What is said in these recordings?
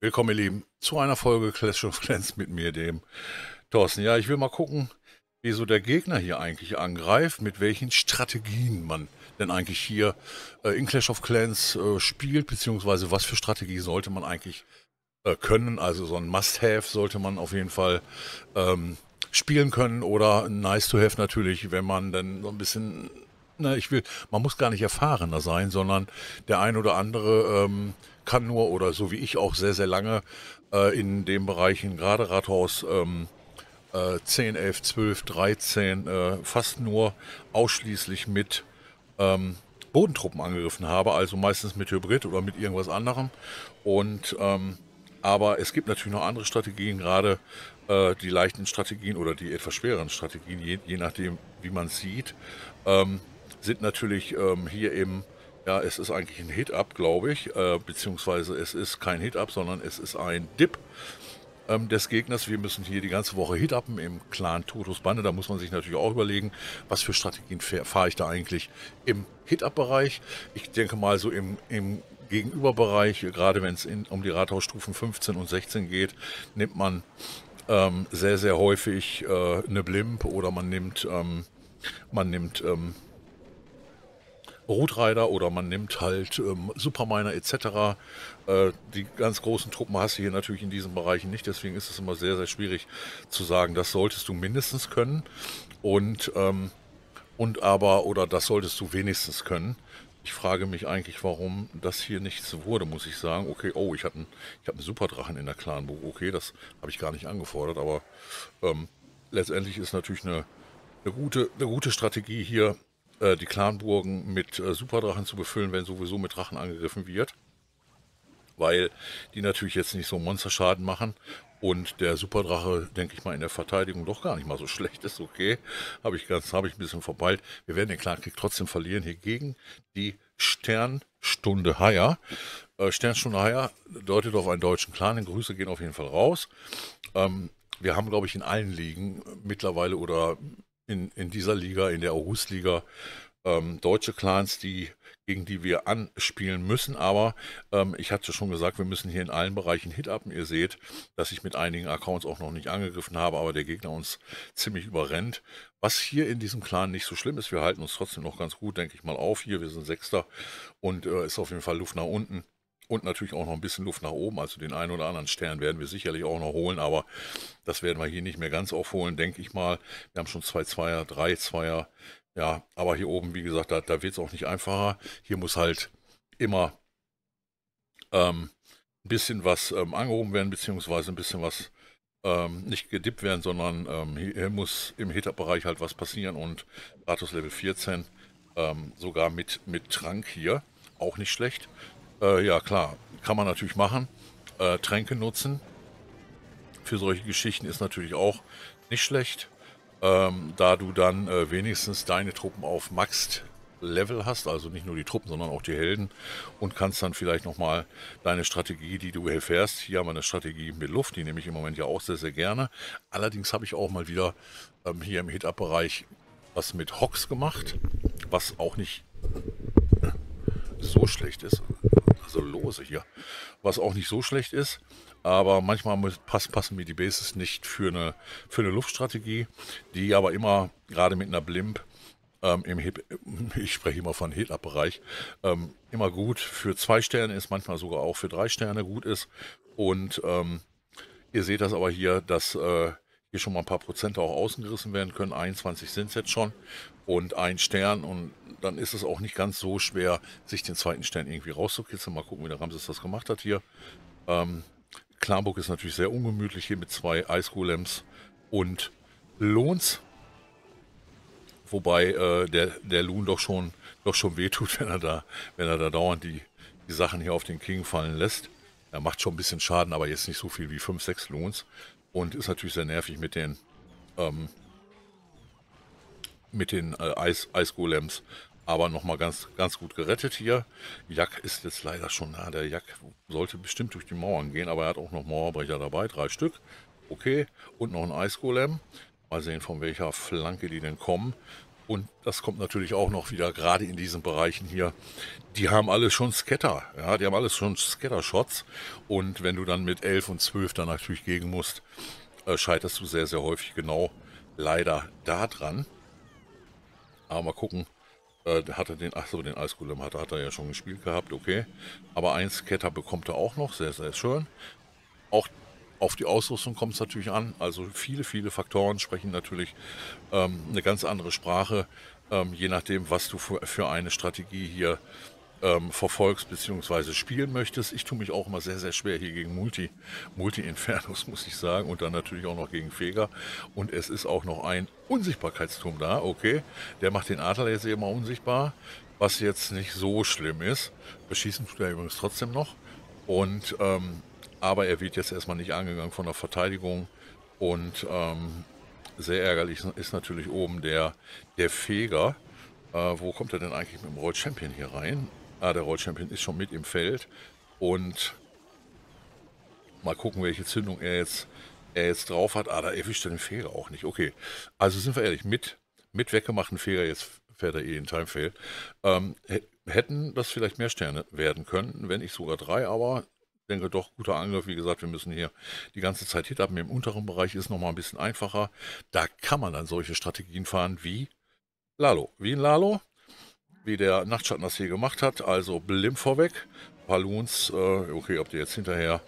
Willkommen, ihr Lieben, zu einer Folge Clash of Clans mit mir, dem Thorsten. Ja, ich will mal gucken, wieso der Gegner hier eigentlich angreift, mit welchen Strategien man denn eigentlich hier äh, in Clash of Clans äh, spielt, beziehungsweise was für Strategie sollte man eigentlich äh, können. Also so ein Must-Have sollte man auf jeden Fall ähm, spielen können oder Nice-to-Have natürlich, wenn man dann so ein bisschen na, ich will, man muss gar nicht erfahrener sein, sondern der ein oder andere ähm, kann nur oder so wie ich auch sehr, sehr lange äh, in den Bereichen, gerade Rathaus ähm, äh, 10, 11, 12, 13, äh, fast nur ausschließlich mit ähm, Bodentruppen angegriffen habe, also meistens mit Hybrid oder mit irgendwas anderem. Und ähm, aber es gibt natürlich noch andere Strategien, gerade äh, die leichten Strategien oder die etwas schwereren Strategien, je, je nachdem, wie man sieht, ähm, sind natürlich ähm, hier eben ja, es ist eigentlich ein Hit-Up, glaube ich, äh, beziehungsweise es ist kein Hit-Up, sondern es ist ein Dip ähm, des Gegners. Wir müssen hier die ganze Woche Hit-Uppen im Clan Totus Bande. Da muss man sich natürlich auch überlegen, was für Strategien fahre ich da eigentlich im Hit-Up-Bereich. Ich denke mal so im, im Gegenüberbereich, gerade wenn es um die Rathausstufen 15 und 16 geht, nimmt man ähm, sehr, sehr häufig äh, eine Blimp oder man nimmt, ähm, man nimmt ähm, Rotreiter oder man nimmt halt ähm, Superminer etc. Äh, die ganz großen Truppen hast du hier natürlich in diesen Bereichen nicht, deswegen ist es immer sehr, sehr schwierig zu sagen, das solltest du mindestens können und, ähm, und aber oder das solltest du wenigstens können. Ich frage mich eigentlich, warum das hier nichts wurde, muss ich sagen. Okay, oh, ich hatte einen, ich hab einen Superdrachen in der Clanbuch. Okay, das habe ich gar nicht angefordert, aber ähm, letztendlich ist natürlich eine, eine, gute, eine gute Strategie hier, äh, die Clanburgen mit äh, Superdrachen zu befüllen, wenn sowieso mit Drachen angegriffen wird. Weil die natürlich jetzt nicht so Monsterschaden machen. Und der Superdrache, denke ich mal, in der Verteidigung doch gar nicht mal so schlecht ist. Okay, habe ich ganz, ich ein bisschen verpeilt. Wir werden den Clankrieg trotzdem verlieren hier gegen die Sternstunde Haier. Äh, Sternstunde Haier deutet auf einen deutschen Clan. Die Grüße gehen auf jeden Fall raus. Ähm, wir haben, glaube ich, in allen Ligen mittlerweile oder in, in dieser Liga, in der Aarhus-Liga, ähm, deutsche Clans, die gegen die wir anspielen müssen. Aber ähm, ich hatte schon gesagt, wir müssen hier in allen Bereichen Hit-Upen. Ihr seht, dass ich mit einigen Accounts auch noch nicht angegriffen habe, aber der Gegner uns ziemlich überrennt. Was hier in diesem Clan nicht so schlimm ist, wir halten uns trotzdem noch ganz gut, denke ich mal, auf. Hier, wir sind Sechster und äh, ist auf jeden Fall Luft nach unten und natürlich auch noch ein bisschen Luft nach oben. Also den einen oder anderen Stern werden wir sicherlich auch noch holen, aber das werden wir hier nicht mehr ganz aufholen, denke ich mal. Wir haben schon zwei Zweier, drei Zweier. Ja, aber hier oben, wie gesagt, da, da wird es auch nicht einfacher. Hier muss halt immer ähm, ein bisschen was ähm, angehoben werden, beziehungsweise ein bisschen was ähm, nicht gedippt werden, sondern ähm, hier, muss im Hitterbereich halt was passieren und Ratus Level 14 ähm, sogar mit, mit Trank hier, auch nicht schlecht. Äh, ja, klar, kann man natürlich machen. Äh, Tränke nutzen für solche Geschichten ist natürlich auch nicht schlecht, ähm, da du dann äh, wenigstens deine Truppen auf Max Level hast, also nicht nur die Truppen, sondern auch die Helden und kannst dann vielleicht nochmal deine Strategie, die du hier fährst, hier haben wir eine Strategie mit Luft, die nehme ich im Moment ja auch sehr, sehr gerne. Allerdings habe ich auch mal wieder ähm, hier im Hit-Up-Bereich was mit Hocks gemacht, was auch nicht so schlecht ist so lose hier. Was auch nicht so schlecht ist, aber manchmal muss, passen, passen mir die Bases nicht für eine, für eine Luftstrategie, die aber immer, gerade mit einer Blimp, ähm, im Hip, ich spreche immer von Hit-Up-Bereich, ähm, immer gut für zwei Sterne ist, manchmal sogar auch für drei Sterne gut ist. Und ähm, ihr seht das aber hier, dass äh, hier schon mal ein paar Prozent auch außen gerissen werden können. 21 sind es jetzt schon und ein Stern und dann ist es auch nicht ganz so schwer, sich den zweiten Stern irgendwie rauszukitzeln. Mal gucken, wie der Ramses das gemacht hat hier. Ähm, Klarburg ist natürlich sehr ungemütlich hier mit zwei Eisgolems und Lohns. Wobei äh, der, der Lohn doch schon, doch schon wehtut, wenn er da, wenn er da dauernd die, die Sachen hier auf den King fallen lässt. Er macht schon ein bisschen Schaden, aber jetzt nicht so viel wie 5, 6 Lohns. Und ist natürlich sehr nervig mit den ähm, mit den äh, Eisgolems. Aber nochmal ganz, ganz gut gerettet hier. Jack ist jetzt leider schon da. Der Jack sollte bestimmt durch die Mauern gehen, aber er hat auch noch Mauerbrecher dabei. Drei Stück. Okay. Und noch ein Eisgolem. Mal sehen, von welcher Flanke die denn kommen. Und das kommt natürlich auch noch wieder gerade in diesen Bereichen hier. Die haben alle schon Scatter. Ja, die haben alles schon Scatter-Shots. Und wenn du dann mit 11 und 12 dann natürlich gegen musst, äh, scheiterst du sehr, sehr häufig genau leider da dran. Aber mal gucken. Äh, hat er den, so, den Eisgolem hat, hat er ja schon gespielt gehabt, okay. Aber ein Scatter bekommt er auch noch, sehr, sehr schön. Auch auf die Ausrüstung kommt es natürlich an. Also viele, viele Faktoren sprechen natürlich ähm, eine ganz andere Sprache, ähm, je nachdem, was du für, für eine Strategie hier äh, ähm, verfolgst bzw. spielen möchtest. Ich tue mich auch immer sehr, sehr schwer hier gegen Multi, Multi-Infernos, muss ich sagen. Und dann natürlich auch noch gegen Feger. Und es ist auch noch ein Unsichtbarkeitsturm da, okay. Der macht den Adler jetzt eben unsichtbar, was jetzt nicht so schlimm ist. Beschießen tut er übrigens trotzdem noch. Und, ähm, aber er wird jetzt erstmal nicht angegangen von der Verteidigung. Und ähm, sehr ärgerlich ist natürlich oben der, der Feger. Äh, wo kommt er denn eigentlich mit dem Royal Champion hier rein? Ah, der Rollchampion ist schon mit im Feld. Und mal gucken, welche Zündung er jetzt, er jetzt drauf hat. Ah, da erwischt er den Fehler auch nicht. Okay, also sind wir ehrlich, mit, mit weggemachten Fehler jetzt fährt er eh in Timefail. Ähm, hätten das vielleicht mehr Sterne werden können, wenn nicht sogar drei, aber denke doch, guter Angriff. Wie gesagt, wir müssen hier die ganze Zeit hit ab. Im unteren Bereich ist nochmal ein bisschen einfacher. Da kann man dann solche Strategien fahren wie Lalo. Wie ein Lalo, wie der Nachtschatten das hier gemacht hat. Also Blim vorweg, Balloons, äh, okay, ob die jetzt hinterher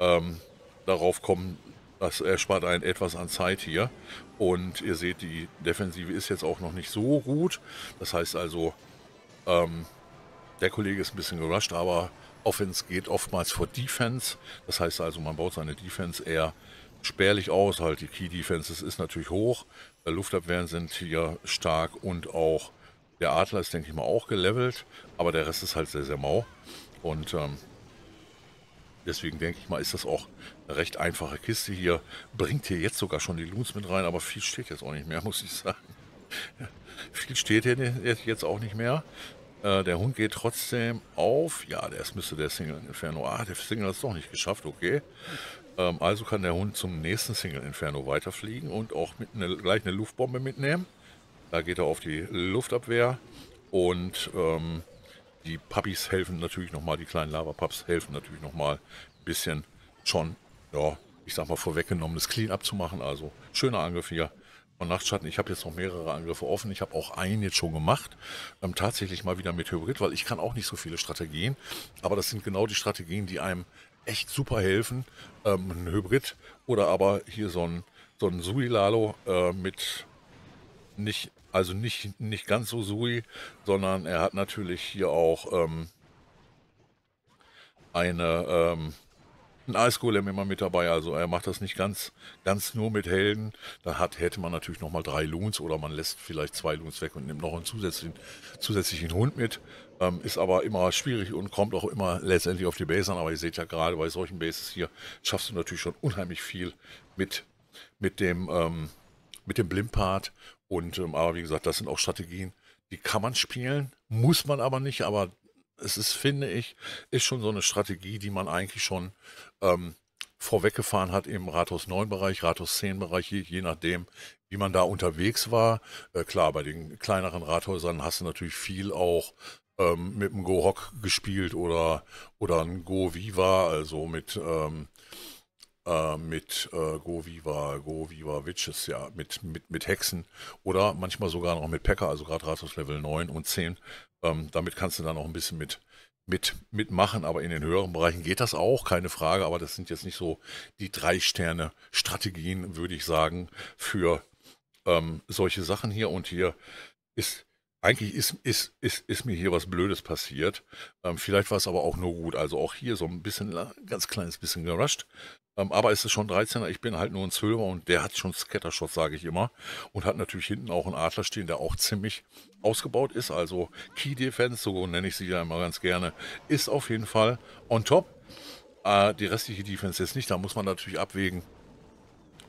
ähm, darauf kommen, das erspart einen etwas an Zeit hier. Und ihr seht, die Defensive ist jetzt auch noch nicht so gut. Das heißt also, ähm, der Kollege ist ein bisschen gerusht, aber Offense geht oftmals vor Defense. Das heißt also, man baut seine Defense eher spärlich aus. Halt die Key Defenses ist natürlich hoch. Äh, Luftabwehren sind hier stark und auch der Adler ist, denke ich mal, auch gelevelt, aber der Rest ist halt sehr, sehr mau. Und ähm, deswegen denke ich mal, ist das auch eine recht einfache Kiste hier. Bringt hier jetzt sogar schon die Loons mit rein, aber viel steht jetzt auch nicht mehr, muss ich sagen. viel steht hier ne, jetzt auch nicht mehr. Äh, der Hund geht trotzdem auf. Ja, der müsste der Single Inferno. Ah, der Single hat es doch nicht geschafft, okay. Ähm, also kann der Hund zum nächsten Single Inferno weiterfliegen und auch mit eine, gleich eine Luftbombe mitnehmen. Da geht er auf die Luftabwehr und ähm, die Puppies helfen natürlich nochmal, die kleinen Lava-Pups helfen natürlich nochmal ein bisschen schon, ja, ich sag mal, vorweggenommenes Clean-Up zu machen. Also schöner Angriff hier von Nachtschatten. Ich habe jetzt noch mehrere Angriffe offen. Ich habe auch einen jetzt schon gemacht. Ähm, tatsächlich mal wieder mit Hybrid, weil ich kann auch nicht so viele Strategien. Aber das sind genau die Strategien, die einem echt super helfen. Ähm, ein Hybrid oder aber hier so ein, so ein Suilalo äh, mit nicht also nicht, nicht ganz so Sui, sondern er hat natürlich hier auch ähm, eine, ähm, ein Eisgolem immer mit dabei. Also er macht das nicht ganz, ganz nur mit Helden. Da hat, hätte man natürlich nochmal drei Loons oder man lässt vielleicht zwei Loons weg und nimmt noch einen zusätzlichen, zusätzlichen Hund mit. Ähm, ist aber immer schwierig und kommt auch immer letztendlich auf die Base an. Aber ihr seht ja gerade bei solchen Bases hier, schaffst du natürlich schon unheimlich viel mit, mit dem... Ähm, mit dem Blimpart und ähm, aber wie gesagt, das sind auch Strategien, die kann man spielen, muss man aber nicht, aber es ist, finde ich, ist schon so eine Strategie, die man eigentlich schon ähm, vorweggefahren hat im Rathaus 9-Bereich, Rathaus 10-Bereich, je, je, nachdem, wie man da unterwegs war. Äh, klar, bei den kleineren Rathäusern hast du natürlich viel auch ähm, mit dem Go-Hock gespielt oder, oder ein Go-Viva, also mit ähm, äh, mit äh, Go Viva, Go Viva Witches, ja, mit, mit, mit Hexen oder manchmal sogar noch mit Packer, also gerade Rathaus Level 9 und 10. Ähm, damit kannst du dann auch ein bisschen mit, mit, mitmachen, aber in den höheren Bereichen geht das auch, keine Frage, aber das sind jetzt nicht so die Drei-Sterne-Strategien, würde ich sagen, für ähm, solche Sachen hier und hier ist eigentlich ist, ist, ist, ist mir hier was Blödes passiert. Ähm, vielleicht war es aber auch nur gut. Also auch hier so ein bisschen, ganz kleines bisschen gerusht. Ähm, aber es ist schon 13er, ich bin halt nur ein 12er und der hat schon Scattershot, sage ich immer. Und hat natürlich hinten auch einen Adler stehen, der auch ziemlich ausgebaut ist. Also Key Defense, so nenne ich sie ja immer ganz gerne, ist auf jeden Fall on top. Äh, die restliche Defense jetzt nicht, da muss man natürlich abwägen,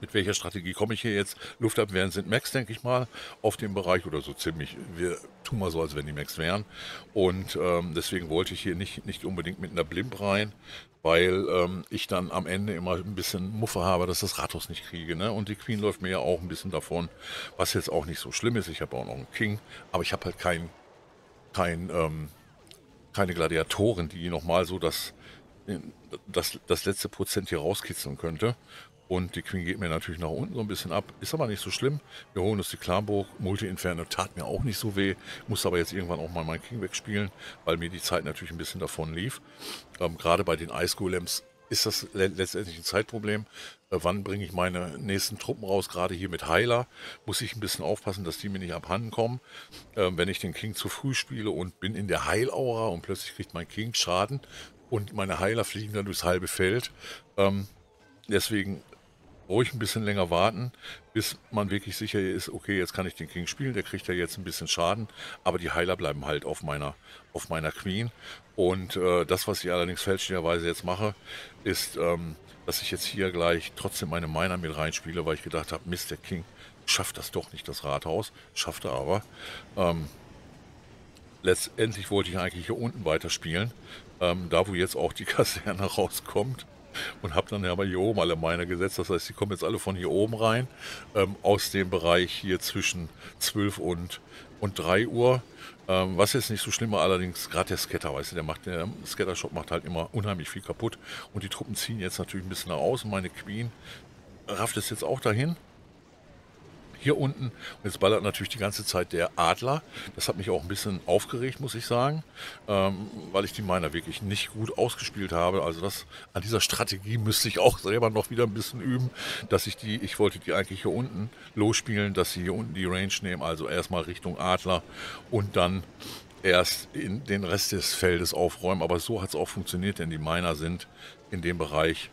mit welcher Strategie komme ich hier jetzt? Luftabwehren sind Max, denke ich mal, auf dem Bereich oder so ziemlich. Wir tun mal so, als wenn die Max wären. Und ähm, deswegen wollte ich hier nicht, nicht unbedingt mit einer Blimp rein, weil ähm, ich dann am Ende immer ein bisschen Muffe habe, dass das Rathaus nicht kriege. Ne? Und die Queen läuft mir ja auch ein bisschen davon, was jetzt auch nicht so schlimm ist. Ich habe auch noch einen King, aber ich habe halt kein, kein, ähm, keine Gladiatoren, die nochmal so das, das, das letzte Prozent hier rauskitzeln könnte. Und die Queen geht mir natürlich nach unten so ein bisschen ab. Ist aber nicht so schlimm. Wir holen uns die Klarburg. Multi-Inferno tat mir auch nicht so weh. Muss aber jetzt irgendwann auch mal mein King wegspielen, weil mir die Zeit natürlich ein bisschen davon lief. Ähm, gerade bei den Ice Golems ist das letztendlich ein Zeitproblem. Äh, wann bringe ich meine nächsten Truppen raus? Gerade hier mit Heiler muss ich ein bisschen aufpassen, dass die mir nicht abhanden kommen. Ähm, wenn ich den King zu früh spiele und bin in der Heilaura und plötzlich kriegt mein King Schaden und meine Heiler fliegen dann durchs halbe Feld. Ähm, deswegen ruhig ein bisschen länger warten, bis man wirklich sicher ist, okay, jetzt kann ich den King spielen, der kriegt ja jetzt ein bisschen Schaden, aber die Heiler bleiben halt auf meiner, auf meiner Queen. Und äh, das, was ich allerdings fälschlicherweise jetzt mache, ist, ähm, dass ich jetzt hier gleich trotzdem meine Miner mit reinspiele, weil ich gedacht habe, Mist, der King schafft das doch nicht, das Rathaus, schafft er aber. Ähm, letztendlich wollte ich eigentlich hier unten weiterspielen, ähm, da wo jetzt auch die Kaserne rauskommt und habe dann aber hier oben alle meine gesetzt. Das heißt, die kommen jetzt alle von hier oben rein, ähm, aus dem Bereich hier zwischen 12 und, und 3 Uhr. Ähm, was jetzt nicht so schlimm war, allerdings gerade der Skater, weißt du, der, macht, der skater macht halt immer unheimlich viel kaputt. Und die Truppen ziehen jetzt natürlich ein bisschen nach außen. Meine Queen rafft es jetzt auch dahin hier unten. Und jetzt ballert natürlich die ganze Zeit der Adler. Das hat mich auch ein bisschen aufgeregt, muss ich sagen, ähm, weil ich die Miner wirklich nicht gut ausgespielt habe. Also das an dieser Strategie müsste ich auch selber noch wieder ein bisschen üben, dass ich die, ich wollte die eigentlich hier unten losspielen, dass sie hier unten die Range nehmen, also erstmal Richtung Adler und dann erst in den Rest des Feldes aufräumen. Aber so hat es auch funktioniert, denn die Miner sind in dem Bereich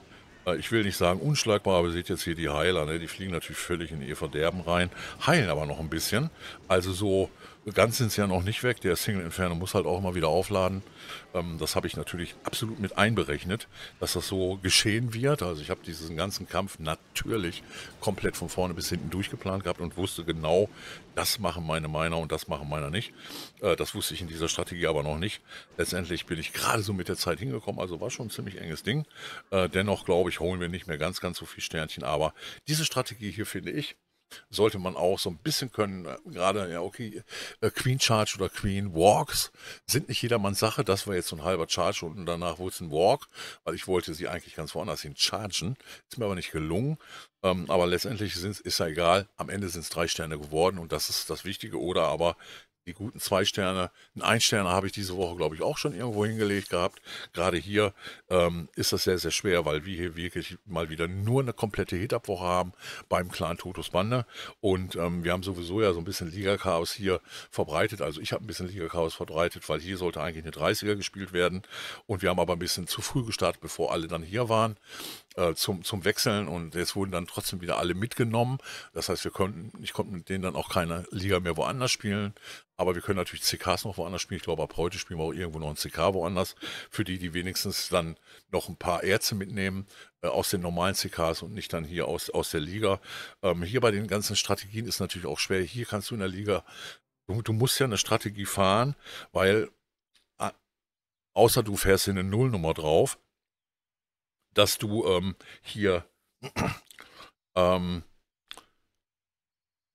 äh, ich will nicht sagen unschlagbar, aber ihr seht jetzt hier die Heiler, ne? die fliegen natürlich völlig in ihr Verderben rein, heilen aber noch ein bisschen. Also so ganz sind sie ja noch nicht weg. Der Single Inferno muss halt auch immer wieder aufladen. Ähm, das habe ich natürlich absolut mit einberechnet, dass das so geschehen wird. Also ich habe diesen ganzen Kampf natürlich komplett von vorne bis hinten durchgeplant gehabt und wusste genau, das machen meine Miner und das machen meiner nicht. Äh, das wusste ich in dieser Strategie aber noch nicht. Letztendlich bin ich gerade so mit der Zeit hingekommen, also war schon ein ziemlich enges Ding. Äh, dennoch glaube ich, holen wir nicht mehr ganz, ganz so viel Sternchen. Aber diese Strategie hier finde ich sollte man auch so ein bisschen können. Äh, gerade, ja, okay, äh, Queen Charge oder Queen Walks sind nicht jedermanns Sache. Das war jetzt so ein halber Charge und danach wurde es ein Walk, weil ich wollte sie eigentlich ganz woanders hin chargen. Ist mir aber nicht gelungen. Ähm, aber letztendlich ist ja egal. Am Ende sind es drei Sterne geworden und das ist das Wichtige. Oder aber die guten zwei Sterne. Ein Ein-Sterne habe ich diese Woche, glaube ich, auch schon irgendwo hingelegt gehabt. Gerade hier ähm, ist das sehr, sehr schwer, weil wir hier wirklich mal wieder nur eine komplette Hit-Up-Woche haben beim Clan Totus Bande. Und ähm, wir haben sowieso ja so ein bisschen Liga-Chaos hier verbreitet. Also ich habe ein bisschen Liga-Chaos verbreitet, weil hier sollte eigentlich eine 30er gespielt werden. Und wir haben aber ein bisschen zu früh gestartet, bevor alle dann hier waren. Äh, zum, zum Wechseln und es wurden dann trotzdem wieder alle mitgenommen. Das heißt, wir konnten, ich konnte mit denen dann auch keine Liga mehr woanders spielen, aber wir können natürlich CKs noch woanders spielen. Ich glaube, ab heute spielen wir auch irgendwo noch ein CK woanders, für die, die wenigstens dann noch ein paar Ärzte mitnehmen äh, aus den normalen CKs und nicht dann hier aus, aus der Liga. Ähm, hier bei den ganzen Strategien ist natürlich auch schwer. Hier kannst du in der Liga, du, du musst ja eine Strategie fahren, weil außer du fährst hier eine Nullnummer drauf, dass du ähm, hier ähm,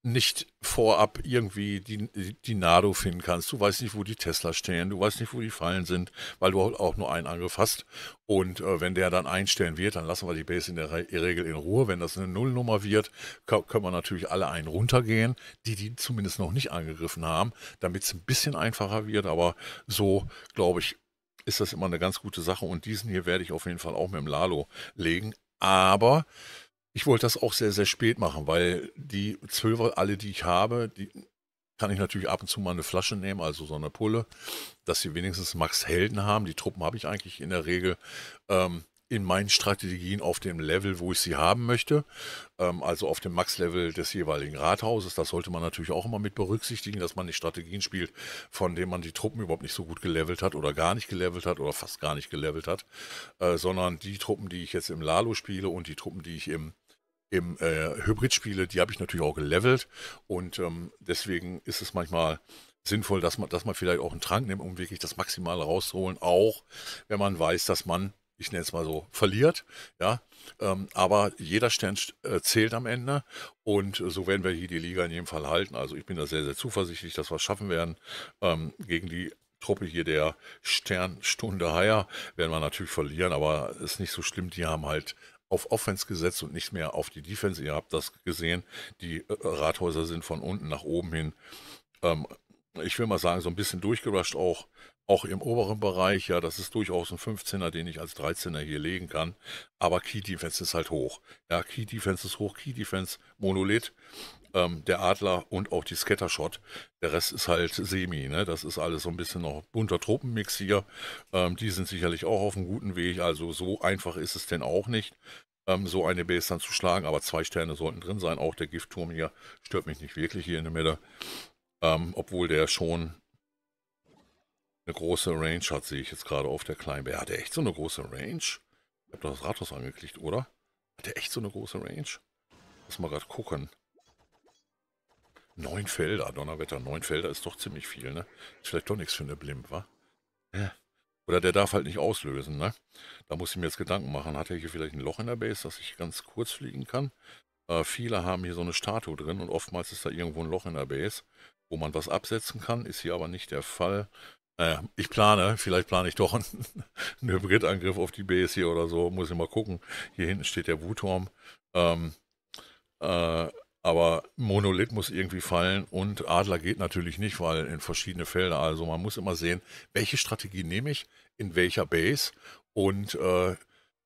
nicht vorab irgendwie die, die Nado finden kannst. Du weißt nicht, wo die Tesla stehen, du weißt nicht, wo die Fallen sind, weil du auch nur einen Angriff hast. Und äh, wenn der dann einstellen wird, dann lassen wir die Base in der Re Regel in Ruhe. Wenn das eine Nullnummer wird, können wir natürlich alle einen runtergehen, die die zumindest noch nicht angegriffen haben, damit es ein bisschen einfacher wird. Aber so, glaube ich, ist das immer eine ganz gute Sache. Und diesen hier werde ich auf jeden Fall auch mit dem Lalo legen. Aber ich wollte das auch sehr, sehr spät machen, weil die Zwölfer, alle, die ich habe, die kann ich natürlich ab und zu mal eine Flasche nehmen, also so eine Pulle, dass sie wenigstens Max Helden haben. Die Truppen habe ich eigentlich in der Regel. Ähm, in meinen Strategien auf dem Level, wo ich sie haben möchte, ähm, also auf dem Max-Level des jeweiligen Rathauses. Das sollte man natürlich auch immer mit berücksichtigen, dass man nicht Strategien spielt, von denen man die Truppen überhaupt nicht so gut gelevelt hat oder gar nicht gelevelt hat oder fast gar nicht gelevelt hat, äh, sondern die Truppen, die ich jetzt im Lalo spiele und die Truppen, die ich im im äh, Hybrid spiele, die habe ich natürlich auch gelevelt und ähm, deswegen ist es manchmal sinnvoll, dass man, dass man vielleicht auch einen Trank nimmt, um wirklich das Maximale rauszuholen, auch wenn man weiß, dass man ich nenne es mal so, verliert. Ja, ähm, aber jeder Stern äh, zählt am Ende und äh, so werden wir hier die Liga in jedem Fall halten. Also ich bin da sehr, sehr zuversichtlich, dass wir es schaffen werden ähm, gegen die Truppe hier der Sternstunde Haier werden wir natürlich verlieren, aber ist nicht so schlimm. Die haben halt auf Offense gesetzt und nicht mehr auf die Defense. Ihr habt das gesehen. Die äh, Rathäuser sind von unten nach oben hin. Ähm, ich will mal sagen, so ein bisschen durchgerusht auch auch im oberen Bereich, ja, das ist durchaus ein 15er, den ich als 13er hier legen kann. Aber Key Defense ist halt hoch. Ja, Key Defense ist hoch, Key Defense Monolith, ähm, der Adler und auch die Scattershot. Der Rest ist halt Semi, ne? Das ist alles so ein bisschen noch bunter Truppenmix hier. Ähm, die sind sicherlich auch auf einem guten Weg. Also so einfach ist es denn auch nicht, ähm, so eine Base dann zu schlagen. Aber zwei Sterne sollten drin sein. Auch der Giftturm hier stört mich nicht wirklich hier in der Mitte. Ähm, obwohl der schon eine große Range hat, sehe ich jetzt gerade auf der kleinen. Bär. Hat er echt so eine große Range? Ich habe das Rathaus angeklickt, oder? Hat er echt so eine große Range? Lass mal gerade gucken. Neun Felder, Donnerwetter. Neun Felder ist doch ziemlich viel, ne? Ist vielleicht doch nichts für eine Blimp, wa? Ja. Oder der darf halt nicht auslösen, ne? Da muss ich mir jetzt Gedanken machen. Hat er hier vielleicht ein Loch in der Base, dass ich ganz kurz fliegen kann? Äh, viele haben hier so eine Statue drin und oftmals ist da irgendwo ein Loch in der Base, wo man was absetzen kann. Ist hier aber nicht der Fall. Naja, ich plane, vielleicht plane ich doch einen, Hybridangriff auf die Base hier oder so, muss ich mal gucken. Hier hinten steht der Wuturm. Ähm, äh, aber Monolith muss irgendwie fallen und Adler geht natürlich nicht, weil in verschiedene Felder. Also man muss immer sehen, welche Strategie nehme ich, in welcher Base und äh,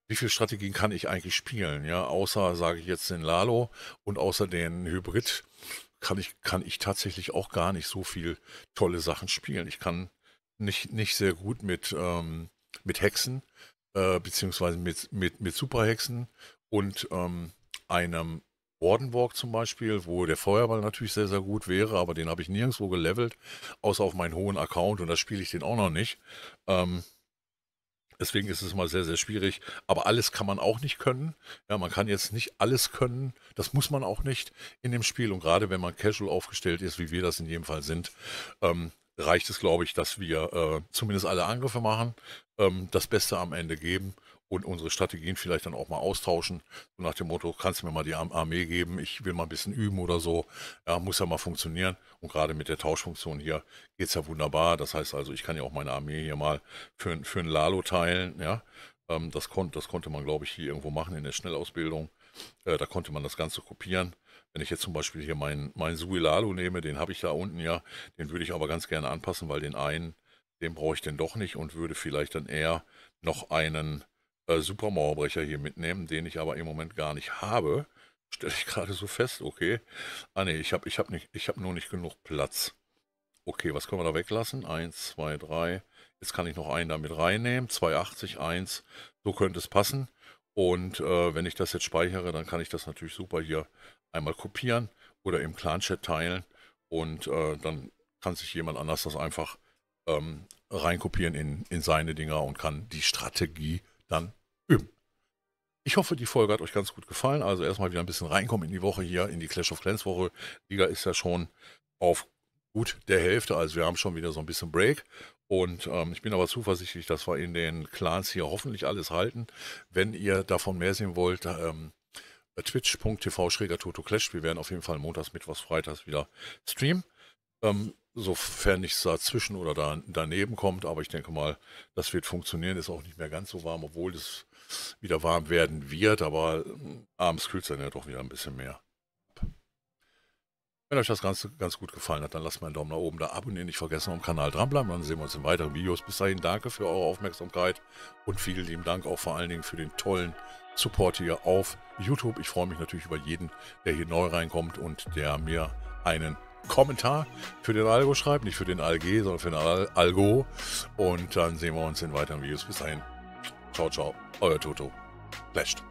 wie viele Strategien kann ich eigentlich spielen. Ja, außer, sage ich jetzt, den Lalo und außer den Hybrid kann ich, kann ich tatsächlich auch gar nicht so viel tolle Sachen spielen. Ich kann nicht, nicht sehr gut mit, ähm, mit Hexen, äh, beziehungsweise mit, mit, mit Superhexen und ähm, einem Wardenwalk zum Beispiel, wo der Feuerball natürlich sehr, sehr gut wäre, aber den habe ich nirgendwo gelevelt, außer auf meinen hohen Account und da spiele ich den auch noch nicht. Ähm, deswegen ist es mal sehr, sehr schwierig. Aber alles kann man auch nicht können. Ja, man kann jetzt nicht alles können. Das muss man auch nicht in dem Spiel. Und gerade wenn man casual aufgestellt ist, wie wir das in jedem Fall sind, ähm, reicht es, glaube ich, dass wir äh, zumindest alle Angriffe machen, ähm, das Beste am Ende geben und unsere Strategien vielleicht dann auch mal austauschen. So nach dem Motto, kannst du mir mal die Armee geben, ich will mal ein bisschen üben oder so. Ja, muss ja mal funktionieren. Und gerade mit der Tauschfunktion hier geht es ja wunderbar. Das heißt also, ich kann ja auch meine Armee hier mal für, für einen Lalo teilen. Ja, ähm, das, kon das konnte man, glaube ich, hier irgendwo machen in der Schnellausbildung. Äh, da konnte man das Ganze kopieren wenn ich jetzt zum Beispiel hier meinen mein Suilalo nehme, den habe ich da unten ja, den würde ich aber ganz gerne anpassen, weil den einen, den brauche ich denn doch nicht und würde vielleicht dann eher noch einen äh, Supermauerbrecher hier mitnehmen, den ich aber im Moment gar nicht habe. Stelle ich gerade so fest, okay. Ah ne, ich habe ich hab nicht, nur nicht genug Platz. Okay, was können wir da weglassen? 1, 2, 3. Jetzt kann ich noch einen damit reinnehmen. 280, 1. So könnte es passen. Und äh, wenn ich das jetzt speichere, dann kann ich das natürlich super hier einmal kopieren oder im Clan-Chat teilen und äh, dann kann sich jemand anders das einfach ähm, reinkopieren in, in seine Dinger und kann die Strategie dann üben. Ich hoffe, die Folge hat euch ganz gut gefallen. Also erstmal wieder ein bisschen reinkommen in die Woche hier, in die Clash of Clans Woche. Liga ist ja schon auf gut der Hälfte, also wir haben schon wieder so ein bisschen Break. Und ähm, ich bin aber zuversichtlich, dass wir in den Clans hier hoffentlich alles halten. Wenn ihr davon mehr sehen wollt, ähm, äh, twitch.tv Toto Clash. Wir werden auf jeden Fall montags, mittwochs, freitags wieder streamen. Ähm, sofern nichts dazwischen oder da, daneben kommt, aber ich denke mal, das wird funktionieren. Ist auch nicht mehr ganz so warm, obwohl es wieder warm werden wird, aber äh, abends kühlt es dann ja doch wieder ein bisschen mehr. Wenn euch das Ganze ganz gut gefallen hat, dann lasst mal einen Daumen nach oben da, abonnieren nicht vergessen, am Kanal dranbleiben. Dann sehen wir uns in weiteren Videos. Bis dahin, danke für eure Aufmerksamkeit und vielen lieben Dank auch vor allen Dingen für den tollen Support hier auf YouTube. Ich freue mich natürlich über jeden, der hier neu reinkommt und der mir einen Kommentar für den Algo schreibt. Nicht für den ALG, sondern für den Al Algo. Und dann sehen wir uns in weiteren Videos. Bis dahin. Ciao, ciao. Euer Toto. Clashed.